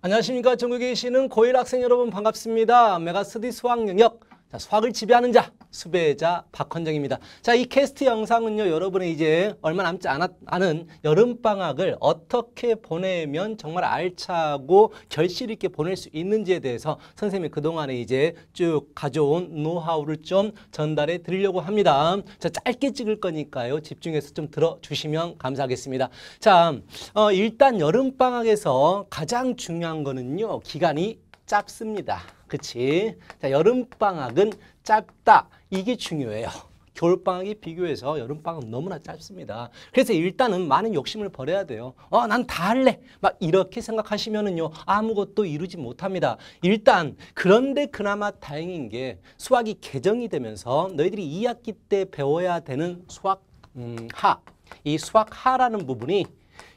안녕하십니까 전국에 계시는 고1 학생 여러분 반갑습니다. 메가스디 수학 영역 자, 수학을 지배하는 자, 수배자 박헌정입니다. 자, 이 캐스트 영상은요, 여러분의 이제 얼마 남지 않았, 않은 여름방학을 어떻게 보내면 정말 알차고 결실 있게 보낼 수 있는지에 대해서 선생님이 그동안에 이제 쭉 가져온 노하우를 좀 전달해 드리려고 합니다. 자, 짧게 찍을 거니까요. 집중해서 좀 들어주시면 감사하겠습니다. 자, 어, 일단 여름방학에서 가장 중요한 거는요, 기간이 짧습니다. 그치? 자, 여름방학은 짧다. 이게 중요해요. 겨울방학에 비교해서 여름방학은 너무나 짧습니다. 그래서 일단은 많은 욕심을 버려야 돼요. 어, 난 다 할래. 막 이렇게 생각하시면은요. 아무것도 이루지 못합니다. 일단, 그런데 그나마 다행인 게 수학이 개정이 되면서 너희들이 2학기 때 배워야 되는 수학, 음, 하. 이 수학 하라는 부분이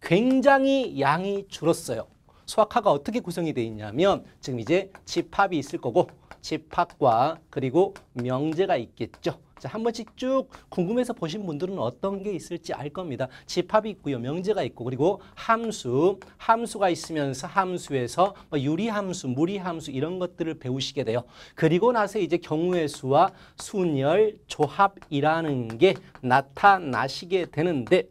굉장히 양이 줄었어요. 소아카가 어떻게 구성이 되어 있냐면 지금 이제 집합이 있을 거고 집합과 그리고 명제가 있겠죠. 자, 한 번씩 쭉 궁금해서 보신 분들은 어떤 게 있을지 알 겁니다. 집합이 있고요. 명제가 있고 그리고 함수, 함수가 있으면서 함수에서 뭐 유리함수, 무리함수 이런 것들을 배우시게 돼요. 그리고 나서 이제 경우의 수와 순열, 조합이라는 게 나타나시게 되는데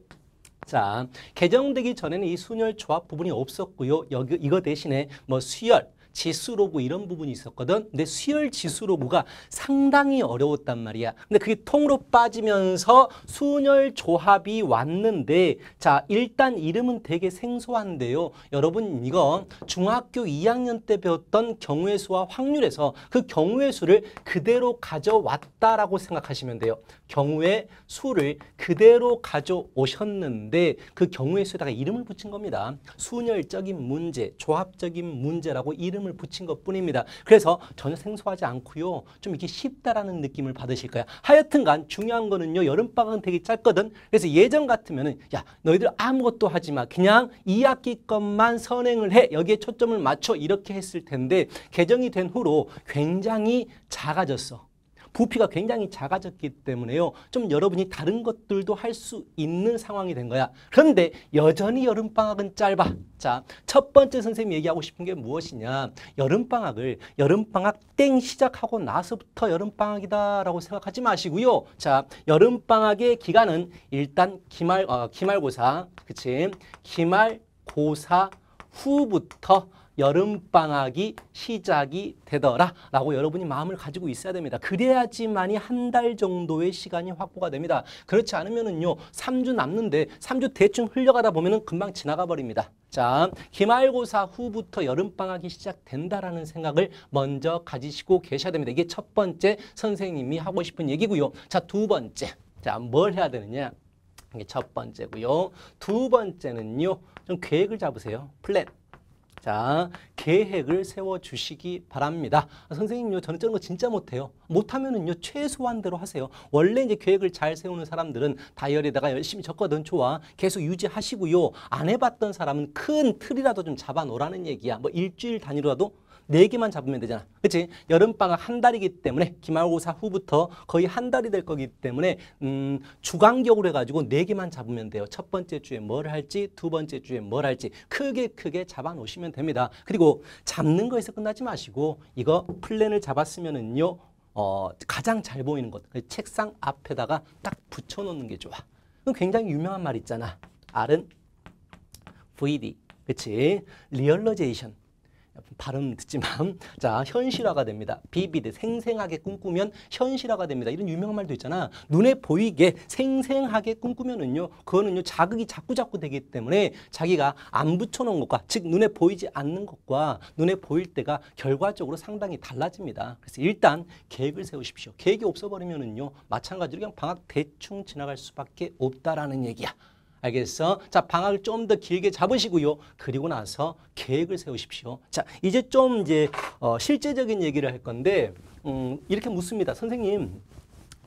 자, 개정되기 전에는 이 순열 조합 부분이 없었고요. 여기 이거 대신에 뭐 수열, 지수로그 이런 부분이 있었거든. 근데 수열 지수로그가 상당히 어려웠단 말이야. 근데 그게 통으로 빠지면서 순혈 조합이 왔는데 자 일단 이름은 되게 생소한데요. 여러분 이건 중학교 2학년 때 배웠던 경우의 수와 확률에서 그 경우의 수를 그대로 가져왔다라고 생각하시면 돼요. 경우의 수를 그대로 가져오셨는데 그 경우의 수에다가 이름을 붙인 겁니다. 순혈적인 문제, 조합적인 문제라고 이름 이름을 붙인 것뿐입니다. 그래서 전혀 생소하지 않고요. 좀 이게 렇 쉽다라는 느낌을 받으실 거야. 하여튼간 중요한 거는요. 여름방학은 되게 짧거든. 그래서 예전 같으면 은야 너희들 아무것도 하지 마. 그냥 2학기 것만 선행을 해. 여기에 초점을 맞춰 이렇게 했을 텐데 개정이 된 후로 굉장히 작아졌어. 부피가 굉장히 작아졌기 때문에요. 좀 여러분이 다른 것들도 할 수 있는 상황이 된 거야. 그런데 여전히 여름방학은 짧아. 자, 첫 번째 선생님이 얘기하고 싶은 게 무엇이냐. 여름방학을 여름방학 땡 시작하고 나서부터 여름방학이다라고 생각하지 마시고요. 자, 여름방학의 기간은 일단 기말, 어, 기말고사, 그치? 기말고사 후부터 여름방학이 시작이 되더라 라고 여러분이 마음을 가지고 있어야 됩니다. 그래야지만이 한 달 정도의 시간이 확보가 됩니다. 그렇지 않으면은요. 3주 남는데 3주 대충 흘려가다 보면 금방 지나가 버립니다. 자, 기말고사 후부터 여름방학이 시작된다라는 생각을 먼저 가지시고 계셔야 됩니다. 이게 첫 번째 선생님이 하고 싶은 얘기고요. 자, 두 번째. 자, 뭘 해야 되느냐? 이게 첫 번째고요. 두 번째는요. 좀 계획을 잡으세요. 플랜. 자, 계획을 세워주시기 바랍니다. 아, 선생님요, 저는 저런 거 진짜 못해요. 못하면은요, 최소한대로 하세요. 원래 이제 계획을 잘 세우는 사람들은 다이어리에다가 열심히 적거든 좋아. 계속 유지하시고요. 안 해봤던 사람은 큰 틀이라도 좀 잡아놓으라는 얘기야. 뭐 일주일 단위로라도 네개만 잡으면 되잖아. 그치? 여름방학 한 달이기 때문에 기말고사 후부터 거의 한 달이 될 거기 때문에 음, 주간격으로 해가지고 네개만 잡으면 돼요. 첫 번째 주에 뭘 할지 두 번째 주에 뭘 할지 크게 크게 잡아놓으시면 됩니다. 그리고 잡는 거에서 끝나지 마시고 이거 플랜을 잡았으면은요. 어, 가장 잘 보이는 것, 그 책상 앞에다가 딱 붙여놓는 게 좋아. 그럼 굉장히 유명한 말 있잖아. R은 VD, 그치? 리얼러제이션. 발음 듣지만 자 현실화가 됩니다. 비비드 생생하게 꿈꾸면 현실화가 됩니다. 이런 유명한 말도 있잖아. 눈에 보이게 생생하게 꿈꾸면은요. 그거는요 자극이 자꾸자꾸 되기 때문에 자기가 안 붙여놓은 것과 즉 눈에 보이지 않는 것과 눈에 보일 때가 결과적으로 상당히 달라집니다. 그래서 일단 계획을 세우십시오. 계획이 없어버리면은요 마찬가지로 그냥 방학 대충 지나갈 수밖에 없다라는 얘기야. 알겠어? 자, 방학을 좀 더 길게 잡으시고요. 그리고 나서 계획을 세우십시오. 자, 이제 좀 이제 어, 실제적인 얘기를 할 건데 음, 이렇게 묻습니다. 선생님,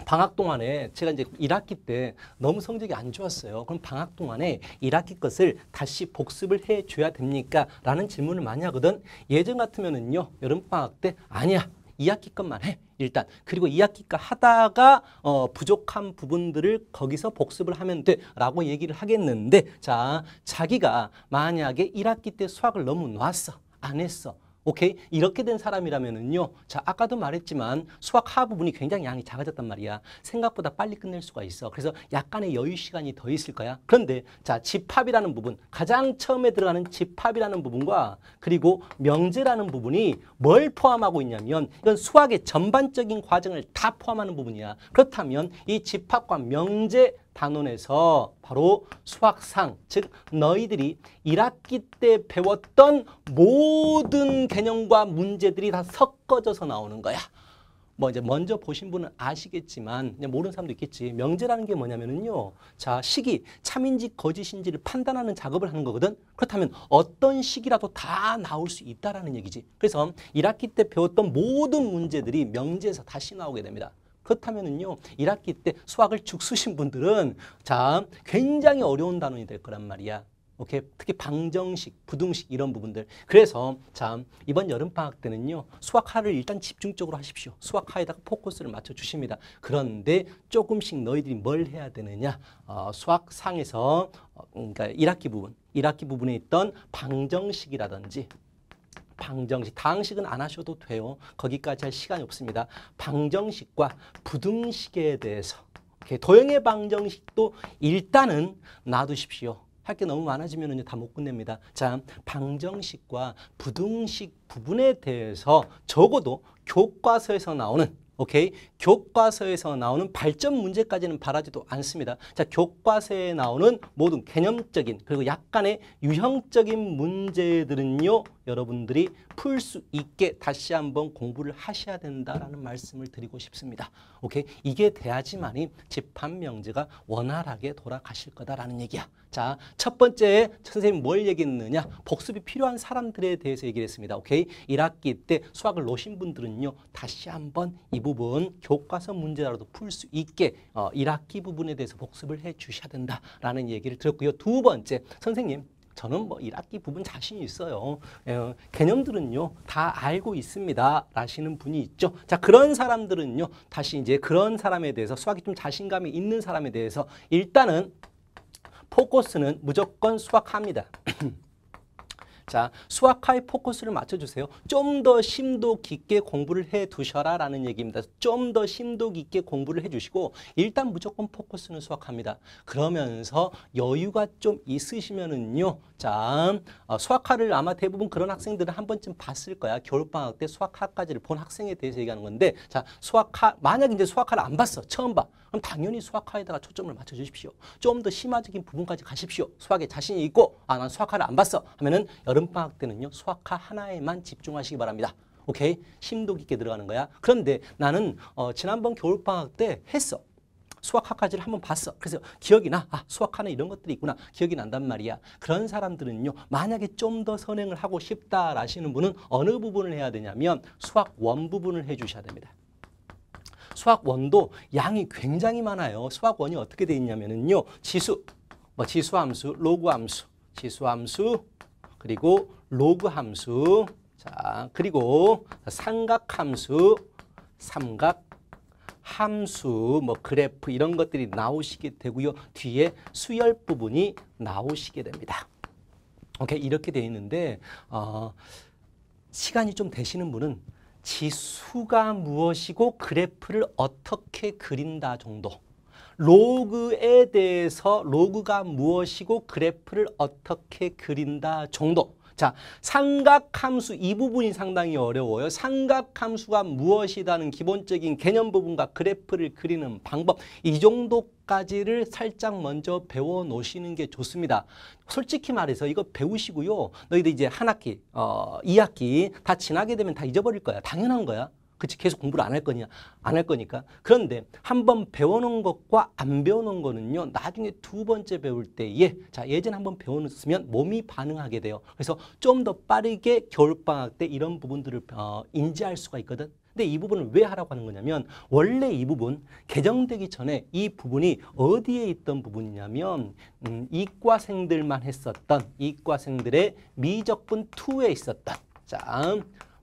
방학 동안에 제가 이제 1학기 때 너무 성적이 안 좋았어요. 그럼 방학 동안에 1학기 것을 다시 복습을 해줘야 됩니까? 라는 질문을 많이 하거든. 예전 같으면은요, 여름방학 때 아니야. 2학기것만 해. 일단. 그리고 2학기까 하다가 어, 부족한 부분들을 거기서 복습을 하면 돼. 라고 얘기를 하겠는데 자, 자기가 만약에 1학기 때 수학을 너무 놨어. 안 했어. 오케이? 이렇게 된 사람이라면은요. 자, 아까도 말했지만 수학 하 부분이 굉장히 양이 작아졌단 말이야. 생각보다 빨리 끝낼 수가 있어. 그래서 약간의 여유 시간이 더 있을 거야. 그런데 자, 집합이라는 부분, 가장 처음에 들어가는 집합이라는 부분과 그리고 명제라는 부분이 뭘 포함하고 있냐면 이건 수학의 전반적인 과정을 다 포함하는 부분이야. 그렇다면 이 집합과 명제 단원에서 바로 수학상, 즉 너희들이 1학기 때 배웠던 모든 개념과 문제들이 다 섞어져서 나오는 거야. 뭐 이제 먼저 보신 분은 아시겠지만 모르는 사람도 있겠지. 명제라는 게뭐냐면요 자, 식이 참인지 거짓인지를 판단하는 작업을 하는 거거든. 그렇다면 어떤 식이라도 다 나올 수 있다라는 얘기지. 그래서 1학기 때 배웠던 모든 문제들이 명제에서 다시 나오게 됩니다. 그렇다면은요. 1학기 때 수학을 쭉 쓰신 분들은 자, 굉장히 어려운 단원이 될 거란 말이야. 오케이. 특히 방정식, 부등식 이런 부분들. 그래서 참 이번 여름 방학 때는요. 수학하를 일단 집중적으로 하십시오. 수학하에다가 포커스를 맞춰 주십니다. 그런데 조금씩 너희들이 뭘 해야 되느냐? 어, 수학상에서 어, 그러니까 1학기 부분, 1학기 부분에 있던 방정식이라든지 방정식, 당식은안 하셔도 돼요. 거기까지 할 시간이 없습니다. 방정식과 부등식에 대해서 도형의 방정식도 일단은 놔두십시오. 할 게 너무 많아지면 다 못 끝냅니다. 자, 방정식과 부등식 부분에 대해서 적어도 교과서에서 나오는 오케이 교과서에서 나오는 발전 문제까지는 바라지도 않습니다. 자 교과서에 나오는 모든 개념적인 그리고 약간의 유형적인 문제들은요 여러분들이 풀 수 있게 다시 한번 공부를 하셔야 된다라는 말씀을 드리고 싶습니다. 오케이? 이게 돼야지만이 집합 명제가 원활하게 돌아가실 거다라는 얘기야. 자, 첫 번째 선생님 뭘 얘기했느냐? 복습이 필요한 사람들에 대해서 얘기를 했습니다. 오케이? 1학기 때 수학을 놓으신 분들은요. 다시 한번 이 부분 교과서 문제라도 풀 수 있게 어, 1학기 부분에 대해서 복습을 해 주셔야 된다라는 얘기를 들었고요. 두 번째, 선생님 저는 뭐 1학기 부분 자신 있어요. 에, 예, 개념들은요 다 알고 있습니다. 라시는 분이 있죠. 자 그런 사람들은요 다시 이제 그런 사람에 대해서 수학이 좀 자신감이 있는 사람에 대해서 일단은 포커스는 무조건 수학합니다. 자, 수학화의 포커스를 맞춰주세요. 좀 더 심도 깊게 공부를 해두셔라 라는 얘기입니다. 좀 더 심도 깊게 공부를 해주시고 일단 무조건 포커스는 수학화입니다. 그러면서 여유가 좀 있으시면은요. 자, 어, 수학화를 아마 대부분 그런 학생들은 한 번쯤 봤을 거야. 겨울방학 때 수학화까지를 본 학생에 대해서 얘기하는 건데 자, 수학화, 만약 이제 수학화를 안 봤어. 처음 봐. 그럼 당연히 수학화에다가 초점을 맞춰주십시오. 좀 더 심화적인 부분까지 가십시오. 수학에 자신이 있고 아 난 수학화를 안 봤어 하면은 여름방학 때는요 수학화 하나에만 집중하시기 바랍니다. 오케이? 심도 깊게 들어가는 거야. 그런데 나는 어, 지난번 겨울방학 때 했어. 수학학까지를 한번 봤어. 그래서 기억이 나. 아, 수학하는 이런 것들이 있구나. 기억이 난단 말이야. 그런 사람들은요. 만약에 좀 더 선행을 하고 싶다라시는 분은 어느 부분을 해야 되냐면 수학 원 부분을 해주셔야 됩니다. 수학원도 양이 굉장히 많아요. 수학원이 어떻게 되어 있냐면요. 지수, 뭐 지수함수, 로그함수, 지수함수, 그리고 로그함수, 자 그리고 삼각함수, 삼각 함수, 뭐 그래프 이런 것들이 나오시게 되고요. 뒤에 수열 부분이 나오시게 됩니다. 오케이 이렇게 되어 있는데 어, 시간이 좀 되시는 분은 지수가 무엇이고 그래프를 어떻게 그린다 정도 로그에 대해서 로그가 무엇이고 그래프를 어떻게 그린다 정도 자, 삼각함수 이 부분이 상당히 어려워요. 삼각함수가 무엇이라는 기본적인 개념 부분과 그래프를 그리는 방법 이 정도까지를 살짝 먼저 배워 놓으시는 게 좋습니다. 솔직히 말해서 이거 배우시고요. 너희들 이제 한 학기, 어, 2학기 다 지나게 되면 다 잊어버릴 거야. 당연한 거야. 그치 계속 공부를 안 할 거냐 안 할 거니까 그런데 한 번 배워놓은 것과 안 배워놓은 거는요 나중에 두 번째 배울 때에 자 예전에 한 번 배워놓으면 몸이 반응하게 돼요 그래서 좀 더 빠르게 겨울방학 때 이런 부분들을 어, 인지할 수가 있거든 근데 이 부분을 왜 하라고 하는 거냐면 원래 이 부분 개정되기 전에 이 부분이 어디에 있던 부분이냐면 음, 이과생들만 했었던 이과생들의 미적분 2에 있었던 자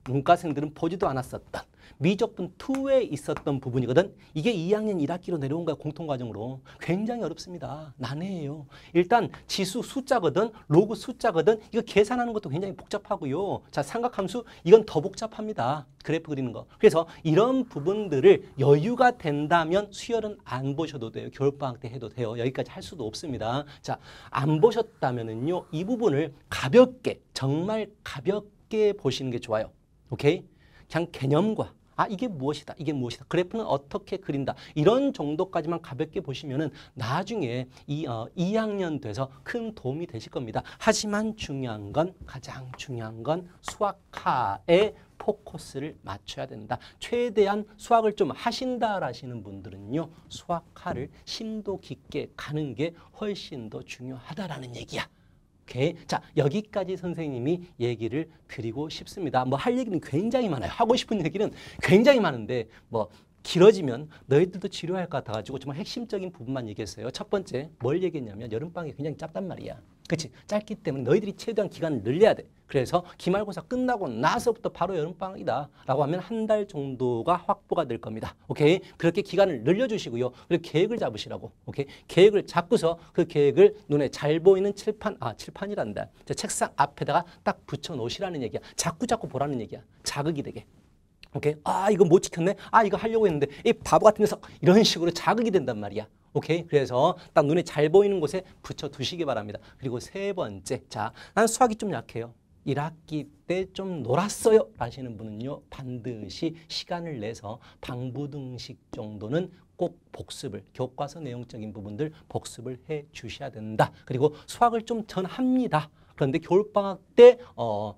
문과생들은 보지도 않았었던 미적분 2에 있었던 부분이거든. 이게 2학년 1학기로 내려온 거야. 공통과정으로. 굉장히 어렵습니다. 난해해요. 일단 지수 숫자거든. 로그 숫자거든. 이거 계산하는 것도 굉장히 복잡하고요. 자 삼각함수 이건 더 복잡합니다. 그래프 그리는 거. 그래서 이런 부분들을 여유가 된다면 수열은 안 보셔도 돼요. 겨울방학 때 해도 돼요. 여기까지 할 수도 없습니다. 자, 안 보셨다면은요. 이 부분을 가볍게, 정말 가볍게 보시는 게 좋아요. 오케이? 그냥 개념과 아 이게 무엇이다 이게 무엇이다 그래프는 어떻게 그린다 이런 정도까지만 가볍게 보시면은 나중에 이 어, 2학년 돼서 큰 도움이 되실 겁니다 하지만 중요한 건 가장 중요한 건 수학화에 포커스를 맞춰야 된다. 최대한 수학을 좀하신다하시는 분들은요. 수학화를 심도 깊게 가는 게 훨씬 더 중요하다라는 얘기야. 오케이. 자, 여기까지 선생님이 얘기를 드리고 싶습니다. 뭐 할 얘기는 굉장히 많아요. 하고 싶은 얘기는 굉장히 많은데 뭐 길어지면 너희들도 지루할 것 같아가지고 정말 핵심적인 부분만 얘기했어요. 첫 번째 뭘 얘기했냐면 여름방학이 굉장히 짧단 말이야. 그치 짧기 때문에 너희들이 최대한 기간을 늘려야 돼. 그래서 기말고사 끝나고 나서부터 바로 여름방학이다 라고 하면 한 달 정도가 확보가 될 겁니다. 오케이? 그렇게 기간을 늘려주시고요. 그리고 계획을 잡으시라고. 오케이? 계획을 잡고서 그 계획을 눈에 잘 보이는 칠판, 아, 칠판이란다. 책상 앞에다가 딱 붙여놓으시라는 얘기야. 자꾸자꾸 보라는 얘기야. 자극이 되게. 오케이? 아, 이거 못 지켰네. 아, 이거 하려고 했는데 이 바보 같은 녀석. 이런 식으로 자극이 된단 말이야. 오케이? 그래서 딱 눈에 잘 보이는 곳에 붙여두시기 바랍니다. 그리고 세 번째, 자, 난 수학이 좀 약해요. 1학기 때 좀 놀았어요 라시는 분은요 반드시 시간을 내서 방부등식 정도는 꼭 복습을 교과서 내용적인 부분들 복습을 해 주셔야 된다 그리고 수학을 좀 전합니다 그런데 겨울방학 때 어,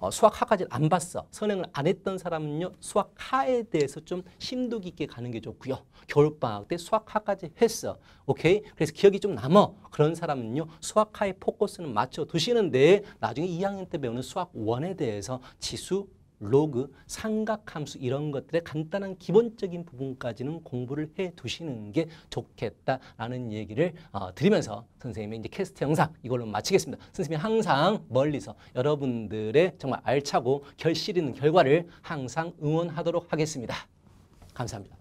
어, 수학학과지는안 봤어. 선행을 안 했던 사람은요. 수학하에 대해서 좀 심도 깊게 가는 게 좋고요. 겨울방학 때수학학까지 했어. 오케이? 그래서 기억이 좀 남어. 그런 사람은요. 수학하의 포커스는 맞춰 두시는데 나중에 2학년 때 배우는 수학 원에 대해서 지수 로그, 삼각함수 이런 것들의 간단한 기본적인 부분까지는 공부를 해두시는 게 좋겠다라는 얘기를 어, 드리면서 선생님의 이제 캐스트 영상 이걸로 마치겠습니다. 선생님이 항상 멀리서 여러분들의 정말 알차고 결실 있는 결과를 항상 응원하도록 하겠습니다. 감사합니다.